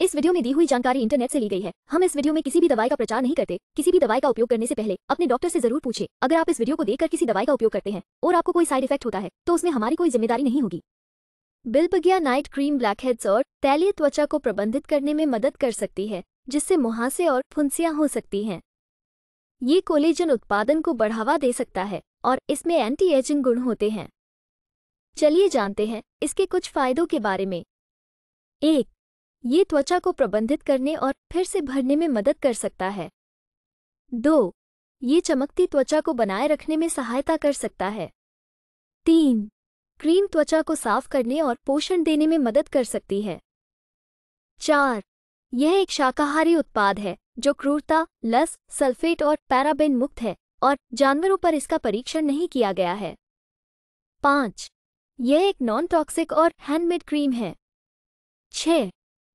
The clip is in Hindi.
इस वीडियो में दी हुई जानकारी इंटरनेट से ली गई है हम इस वीडियो में किसी भी दवाई का प्रचार नहीं करते किसी भी दवाई का उपयोग करने से पहले अपने डॉक्टर से जरूर पूछे अगर आप इस वीडियो को देखकर किसी दवाई का उपयोग करते हैं और आपको कोई साइड इफेक्ट होता है तो उसमें हमारी कोई जिम्मेदारी नहीं होगी बिल्बगिया नाइट क्रीम हेड्स और तैलीय त्वचा को प्रबंधित करने में मदद कर सकती है जिससे मुहासे और फुंसियाँ हो सकती हैं ये कोलेजन उत्पादन को बढ़ावा दे सकता है और इसमें एंटी एजिंग गुण होते हैं चलिए जानते हैं इसके कुछ फायदों के बारे में एक ये त्वचा को प्रबंधित करने और फिर से भरने में मदद कर सकता है दो ये चमकती त्वचा को बनाए रखने में सहायता कर सकता है तीन क्रीम त्वचा को साफ करने और पोषण देने में मदद कर सकती है चार यह एक शाकाहारी उत्पाद है जो क्रूरता लस सल्फेट और पैराबेन मुक्त है और जानवरों पर इसका परीक्षण नहीं किया गया है पाँच यह एक नॉन टॉक्सिक और हैंडमेड क्रीम है छह